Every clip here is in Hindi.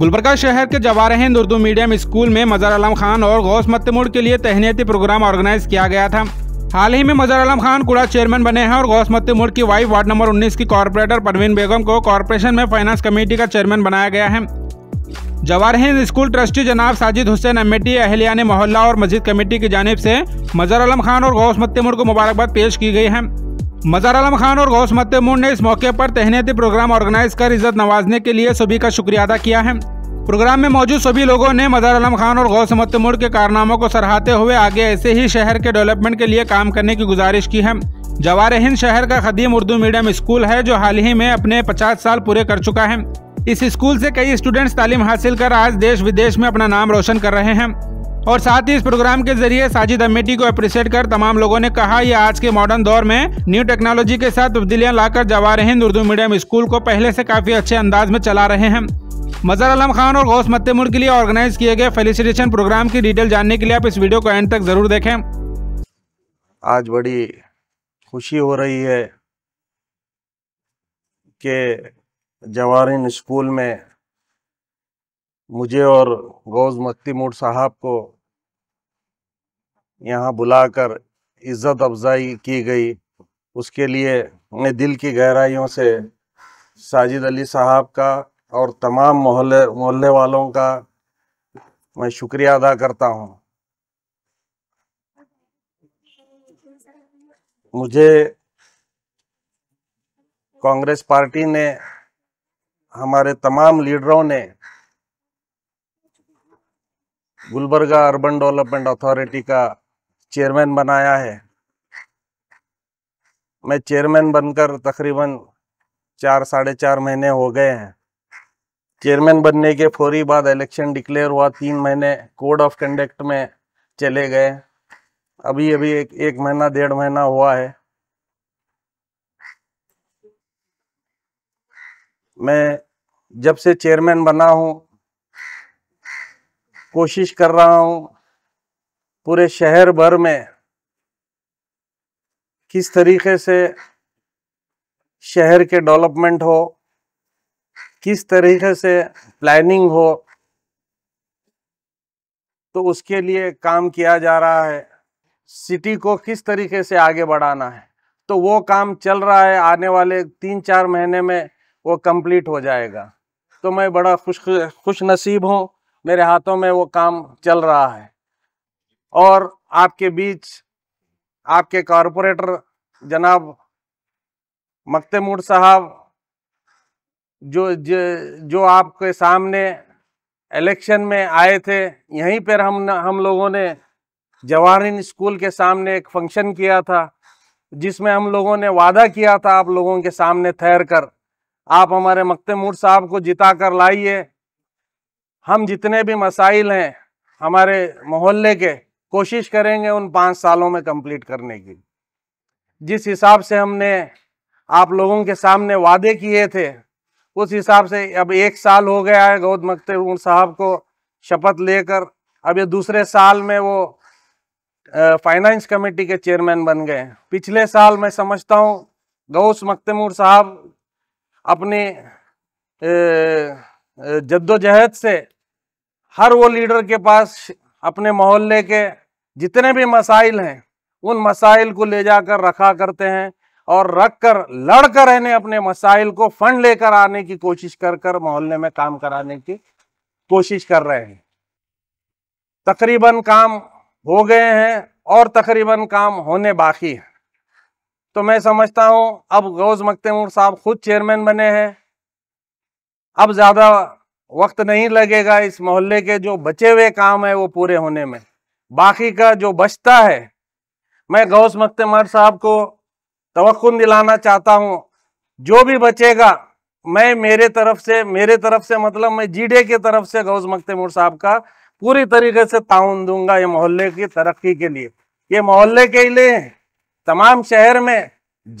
गुलबर्गा शहर के जवार हिंद उर्दू मीडियम स्कूल में मजर आलम खान और गौस मतमुड़ के लिए तहनीती प्रोग्राम ऑर्गेनाइज किया गया था हाल ही में मजर आलम खान कूड़ा चेयरमैन बने हैं और गौस मतमुड़ की वाइफ वार्ड नंबर 19 की कॉरपोरेटर परवीन बेगम को कॉरपोरेशन में फाइनेंस कमेटी का चेयरमैन बनाया गया है जवार हिंद स्कूल ट्रस्टी जनाब साजिद हुसैन अमेटी अहलिया ने मोहल्ला और मस्जिद कमेटी की जानब से मजर आलम खान और गौस मतमुड़ को मुबारकबाद पेश की गई है मजार आलम खान और गौस मोड ने इस मौके पर तहनीती प्रोग्राम ऑर्गेनाइज कर इज्जत नवाजने के लिए सभी का शुक्रिया अदा किया है प्रोग्राम में मौजूद सभी लोगों ने मजार आलम खान और गौस मोड के कारनामों को सराहते हुए आगे ऐसे ही शहर के डेवलपमेंट के लिए काम करने की गुजारिश की है जवार हिंद शहर का खदीम उर्दू मीडियम स्कूल है जो हाल ही में अपने पचास साल पूरे कर चुका है इस स्कूल से कई स्टूडेंट्स तालीम हासिल कर आज देश विदेश में अपना नाम रोशन कर रहे हैं और साथ ही इस प्रोग्राम के जरिए साजिद अमेठी को अप्रिशिएट कर तमाम लोगों ने कहा यह आज के मॉडर्न दौर में न्यू टेक्नोलॉजी के साथ तब्दीलियां लाकर रहे हैं उर्दू मीडियम स्कूल को पहले से काफी अच्छे अंदाज में चला रहे हैं मजर आलम खान और गौस मत्तेमुर के लिए ऑर्गेनाइज किए गए फेलिसिटेशन प्रोग्राम की डिटेल जानने के लिए आप इस वीडियो को एंड तक जरूर देखें आज बड़ी खुशी हो रही है के जवाहर स्कूल में मुझे और गौज मत्तीमूर साहब को यहाँ बुलाकर इज्जत अफजाई की गई उसके लिए मैं दिल की गहराइयों से साजिद अली साहब का और तमाम मोहल्ले मोहल्ले वालों का मैं शुक्रिया अदा करता हूँ मुझे कांग्रेस पार्टी ने हमारे तमाम लीडरों ने गुलबर्गा अर्बन डेवलपमेंट अथॉरिटी का चेयरमैन बनाया है मैं चेयरमैन बनकर तकरीबन चार साढ़े चार महीने हो गए हैं चेयरमैन बनने के फौरी बाद इलेक्शन डिक्लेयर हुआ तीन महीने कोड ऑफ कंडक्ट में चले गए अभी अभी एक एक महीना डेढ़ महीना हुआ है मैं जब से चेयरमैन बना हूँ कोशिश कर रहा हूँ पूरे शहर भर में किस तरीके से शहर के डेवलपमेंट हो किस तरीके से प्लानिंग हो तो उसके लिए काम किया जा रहा है सिटी को किस तरीके से आगे बढ़ाना है तो वो काम चल रहा है आने वाले तीन चार महीने में वो कंप्लीट हो जाएगा तो मैं बड़ा खुश खुश नसीब हूँ मेरे हाथों में वो काम चल रहा है और आपके बीच आपके कॉरपोरेटर जनाब मकतेमूड साहब जो जो आपके सामने इलेक्शन में आए थे यहीं पर हम हम लोगों ने जवाहरिन स्कूल के सामने एक फंक्शन किया था जिसमें हम लोगों ने वादा किया था आप लोगों के सामने ठहर कर आप हमारे मकतेमूर साहब को जिता कर लाइए हम जितने भी मसाइल हैं हमारे मोहल्ले के कोशिश करेंगे उन पाँच सालों में कंप्लीट करने की जिस हिसाब से हमने आप लोगों के सामने वादे किए थे उस हिसाब से अब एक साल हो गया है गौद मकतून साहब को शपथ लेकर अब ये दूसरे साल में वो फाइनेंस कमेटी के चेयरमैन बन गए पिछले साल मैं समझता हूँ गौस मक्तेमूर साहब अपने जद्दोजहद से हर वो लीडर के पास अपने मोहल्ले के जितने भी मसाइल हैं उन मसाइल को ले जाकर रखा करते हैं और रख कर लड़ कर इन्हें अपने मसाइल को फंड लेकर आने की कोशिश कर कर मोहल्ले में काम कराने की कोशिश कर रहे हैं तकरीबन काम हो गए हैं और तकरीबन काम होने बाकी है तो मैं समझता हूं अब गौज मकतमूर साहब खुद चेयरमैन बने हैं अब ज़्यादा वक्त नहीं लगेगा इस मोहल्ले के जो बचे हुए काम है वो पूरे होने में बाकी का जो बचता है मैं गौस मक्तमर साहब को तवक्कुन दिलाना चाहता हूँ जो भी बचेगा मैं मेरे तरफ से मेरे तरफ से मतलब मैं जीडे के तरफ से गौस मकतमूर साहब का पूरी तरीके से ताउन दूंगा ये मोहल्ले की तरक्की के लिए ये मोहल्ले के लिए तमाम शहर में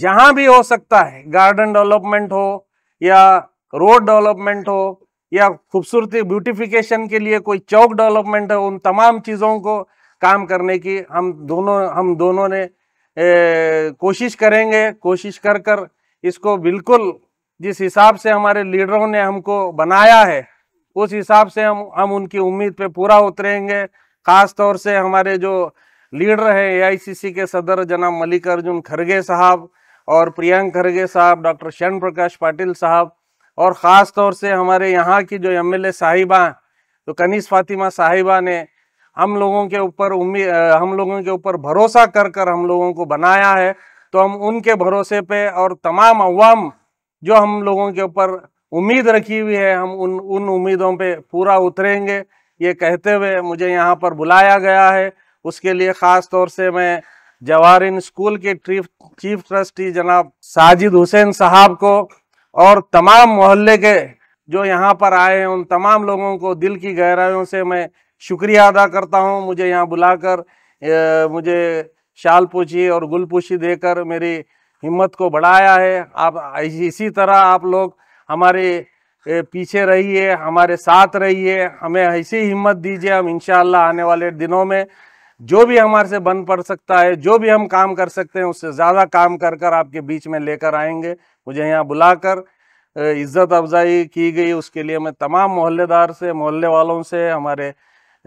जहाँ भी हो सकता है गार्डन डेवलपमेंट हो या रोड डेवलपमेंट हो या खूबसूरती ब्यूटिफिकेशन के लिए कोई चौक डेवलपमेंट हो उन तमाम चीज़ों को काम करने की हम दोनों हम दोनों ने ए, कोशिश करेंगे कोशिश कर कर इसको बिल्कुल जिस हिसाब से हमारे लीडरों ने हमको बनाया है उस हिसाब से हम हम उनकी उम्मीद पे पूरा उतरेंगे ख़ास तौर से हमारे जो लीडर हैं एआईसीसी के सदर जनाब मल्लिकार्जुन खड़गे साहब और प्रियंक खड़गे साहब डॉक्टर श्याम प्रकाश पाटिल साहब और ख़ास तौर से हमारे यहाँ की जो एम एल साहिबा तो कनीस फातिमा साहिबा ने हम लोगों के ऊपर उम्मीद हम लोगों के ऊपर भरोसा कर कर हम लोगों को बनाया है तो हम उनके भरोसे पे और तमाम अवाम जो हम लोगों के ऊपर उम्मीद रखी हुई है हम उन उन उम्मीदों पे पूरा उतरेंगे ये कहते हुए मुझे यहाँ पर बुलाया गया है उसके लिए ख़ास तौर से मैं जवाहरिन स्कूल के चीफ ट्रस्टी जनाब साजिद हुसैन साहब को और तमाम मोहल्ले के जो यहाँ पर आए हैं उन तमाम लोगों को दिल की गहराइयों से मैं शुक्रिया अदा करता हूँ मुझे यहाँ बुलाकर मुझे शाल पूछी और गुल पूछी देकर मेरी हिम्मत को बढ़ाया है आप इसी तरह आप लोग हमारे पीछे रहिए हमारे साथ रहिए हमें ऐसी हिम्मत दीजिए हम इनशाला आने वाले दिनों में जो भी हमारे से बन पड़ सकता है जो भी हम काम कर सकते हैं उससे ज़्यादा काम कर कर आपके बीच में लेकर आएंगे मुझे यहाँ बुलाकर इज़्ज़त अफजाई की गई उसके लिए मैं तमाम मोहल्लेदार से मोहल्ले वालों से हमारे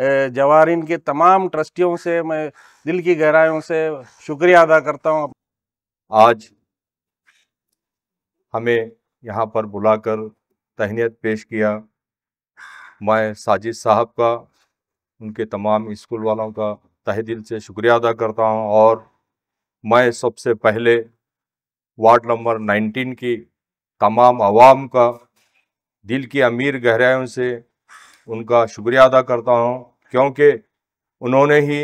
जवारिन के तमाम ट्रस्टियों से मैं दिल की गहराइयों से शुक्रिया अदा करता हूँ आज हमें यहाँ पर बुलाकर तहनीत पेश किया मैं साजिद साहब का उनके तमाम स्कूल वालों का तहे दिल से शुक्रिया अदा करता हूँ और मैं सबसे पहले वार्ड नंबर 19 की तमाम आवाम का दिल की अमीर गहराइयों से उनका शुक्रिया अदा करता हूँ क्योंकि उन्होंने ही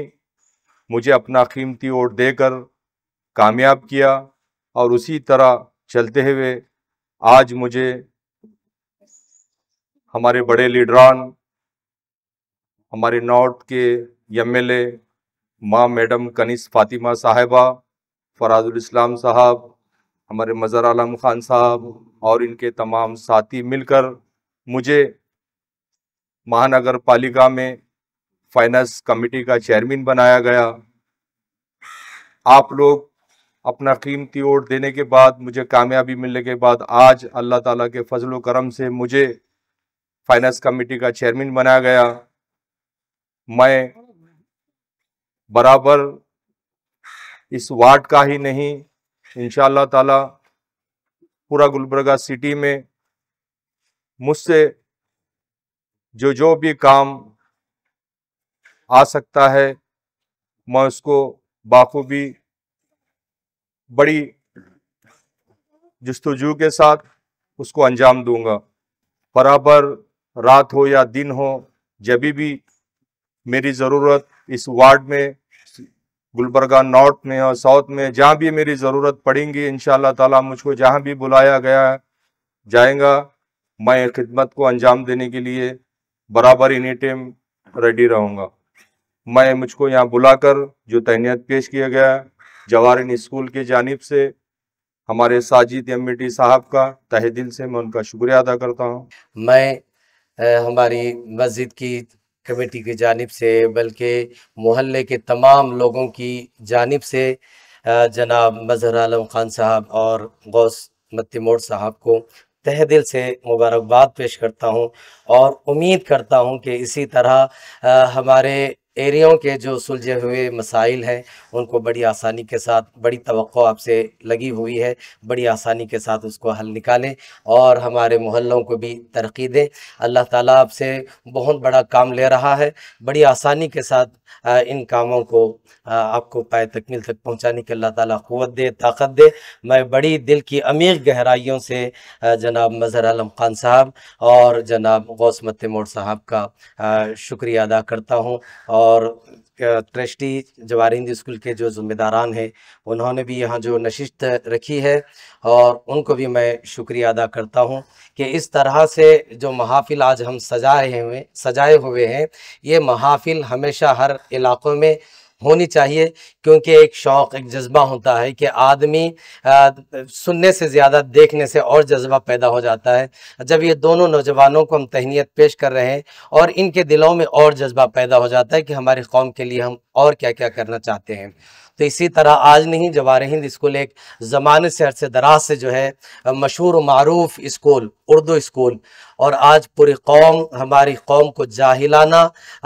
मुझे अपना कीमती वोट देकर कामयाब किया और उसी तरह चलते हुए आज मुझे हमारे बड़े लीडरान हमारे नॉर्थ के एम एल माँ मैडम कनिस फातिमा साहिबा फराजुल इस्लाम साहब हमारे मज़र आलम ख़ान साहब और इनके तमाम साथी मिलकर मुझे महानगर पालिका में फाइनेंस कमेटी का चेयरमैन बनाया गया आप लोग अपना कीमती वोट देने के बाद मुझे कामयाबी मिलने के बाद आज अल्लाह ताला के फजल करम से मुझे फाइनेंस कमेटी का चेयरमैन बनाया गया मैं बराबर इस वार्ड का ही नहीं इन ताला पूरा गुलबर्गा सिटी में मुझसे जो जो भी काम आ सकता है मैं उसको बाखूबी बड़ी जस्तुजू के साथ उसको अंजाम दूंगा बराबर रात हो या दिन हो जब भी मेरी ज़रूरत इस वार्ड में गुलबरगा नॉर्थ में और साउथ में जहाँ भी मेरी ज़रूरत पड़ेंगी इन ताला मुझको जहाँ भी बुलाया गया है जाएगा मैं खिदमत को अंजाम देने के लिए बराबर एनी टाइम रेडी रहूंगा मैं मुझको यहाँ बुलाकर जो तहनीत पेश किया गया है जवाहरन स्कूल की जानब से हमारे साजिद एमटी e साहब का तहे दिल से मैं उनका शुक्रिया अदा करता हूँ मैं हमारी मस्जिद की कमेटी की जानब से बल्कि मोहल्ले के तमाम लोगों की जानब से जनाब मजहर आलम खान साहब और गौस मत्ती मोड़ साहब को तह दिल से मुबारकबाद पेश करता हूँ और उम्मीद करता हूँ कि इसी तरह आ, हमारे एरियों के जो सुलझे हुए मसाइल हैं उनको बड़ी आसानी के साथ बड़ी तो आपसे लगी हुई है बड़ी आसानी के साथ उसको हल निकालें और हमारे मोहल्लों को भी तरक्की दें अल्लाह ताला आपसे बहुत बड़ा काम ले रहा है बड़ी आसानी के साथ इन कामों को आपको पाए तकमील तक पहुंचाने की अल्लाह ताला तवत दे ताकत दे मैं बड़ी दिल की अमीर गहराइयों से जनाब मज़हर आलम ख़ान साहब और जनाब गौसमत मोड़ साहब का शुक्रिया अदा करता हूँ और और ट्रस्टी जवाहर हिंदी स्कूल के जो जिम्मेदारान हैं उन्होंने भी यहाँ जो नशिस्त रखी है और उनको भी मैं शुक्रिया अदा करता हूँ कि इस तरह से जो महाफिल आज हम सजाए हुए सजाए हुए हैं ये महाफिल हमेशा हर इलाक़ों में होनी चाहिए क्योंकि एक शौक़ एक जज्बा होता है कि आदमी सुनने से ज़्यादा देखने से और जज्बा पैदा हो जाता है जब ये दोनों नौजवानों को हम तहनीत पेश कर रहे हैं और इनके दिलों में और जज्बा पैदा हो जाता है कि हमारी कौम के लिए हम और क्या क्या करना चाहते हैं तो इसी तरह आज नहीं जवार हिंद स्कूल एक ज़माने से अरसे दराज से जो है मशहूर मरूफ स्कूल उर्दू स्कूल और आज पूरी कौम हमारी कौम को जाहिलाना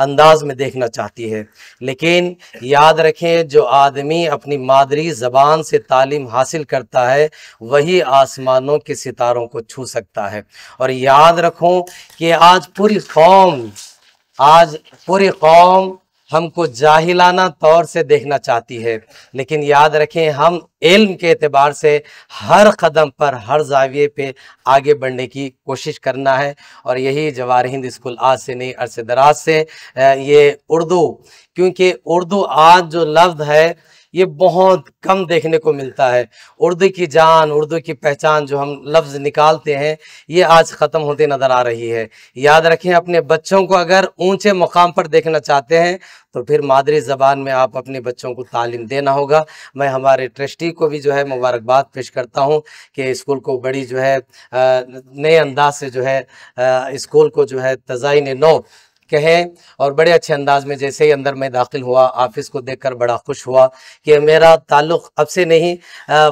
अंदाज में देखना चाहती है लेकिन याद रखें जो आदमी अपनी मादरी ज़बान से तालीम हासिल करता है वही आसमानों के सितारों को छू सकता है और याद रखूँ कि आज पूरी कौम आज पूरी कौम हमको जाहिलाना तौर से देखना चाहती है लेकिन याद रखें हम इल्म के अतबार से हर कदम पर हर जाविये पे आगे बढ़ने की कोशिश करना है और यही जवाहर हिंद स्कूल आज से नहीं अरसे दराज से ये उर्दू क्योंकि उर्दू आज जो लफ्ज़ है ये बहुत कम देखने को मिलता है उर्दू की जान उर्दू की पहचान जो हम लफ्ज़ निकालते हैं ये आज ख़त्म होते नज़र आ रही है याद रखें अपने बच्चों को अगर ऊंचे मुकाम पर देखना चाहते हैं तो फिर मादरी ज़बान में आप अपने बच्चों को तालीम देना होगा मैं हमारे ट्रस्टी को भी जो है मुबारकबाद पेश करता हूँ कि स्कूल को बड़ी जो है नए अंदाज से जो है स्कूल को जो है तजाइन नौ कहें और बड़े अच्छे अंदाज में जैसे ही अंदर मैं दाखिल हुआ ऑफिस को देखकर बड़ा खुश हुआ कि मेरा ताल्लुक अब से नहीं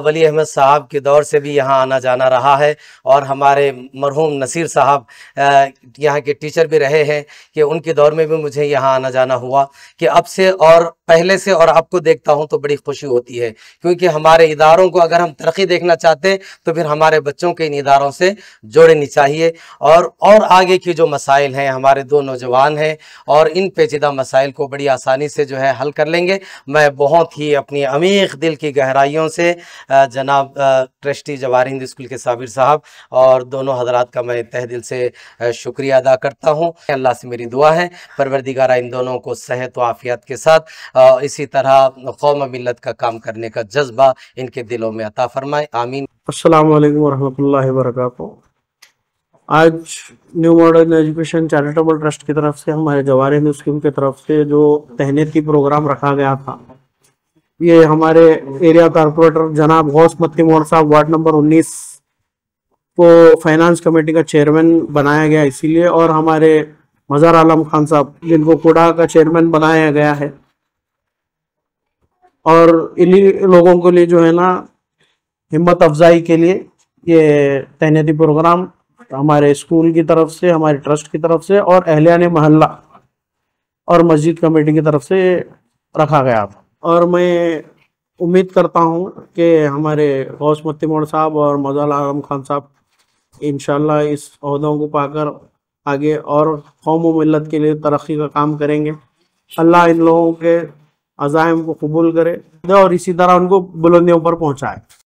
वली अहमद साहब के दौर से भी यहाँ आना जाना रहा है और हमारे मरहूम नसीर साहब यहाँ के टीचर भी रहे हैं कि उनके दौर में भी मुझे यहाँ आना जाना हुआ कि अब से और पहले से और आपको तो देखता हूँ तो बड़ी खुशी होती है क्योंकि हमारे इदारों को अगर हम तरक्की देखना चाहते हैं तो फिर हमारे बच्चों के इन इदारों से जोड़नी चाहिए और और आगे की जो मसाइल हैं हमारे दो नौजवान हैं और इन पेचीदा मसाइल को बड़ी आसानी से जो है हल कर लेंगे मैं बहुत ही अपनी अमीख दिल की गहराइयों से जनाब ट्रस्टी जवाहर हिंद स्कूल के साबिर साहब और दोनों हजरात का मैं तह दिल से शुक्रिया अदा करता हूँ अल्लाह से मेरी दुआ है परवरदिगारा इन दोनों को सेहत व आफियत के साथ इसी तरह कौम मिलत का काम करने का जज्बा इनके दिलों में अता फरमाए आमीन असलम वरहमल वर्क आज new modern education charitable trust की तरफ से हमारे जवार हिंदू स्कीम की तरफ से जो तहनीत की प्रोग्राम रखा गया था ये हमारे एरिया कारपोरेटर जनाब गौस मत्ती मोड़ साहब वार्ड नंबर 19 को फाइनेंस कमेटी का चेयरमैन बनाया गया इसीलिए और हमारे मज़ार आलम खान साहब जिनको कोडा का चेयरमैन बनाया गया है और इन्हीं लोगों के लिए जो है ना हिम्मत अफजाई के लिए ये तैनाती प्रोग्राम हमारे स्कूल की तरफ से हमारे ट्रस्ट की तरफ से और अहलियान महल्ला और मस्जिद कमेटी की तरफ से रखा गया था और मैं उम्मीद करता हूँ कि हमारे गौस मोड़ साहब और मजाल आलम खान साहब इन इस अहदों को पाकर आगे और कौम मिलत के लिए तरक्की का काम करेंगे अल्लाह इन लोगों के अजायम को कबूल करे और इसी तरह उनको बुलंदियों पर पहुंचाए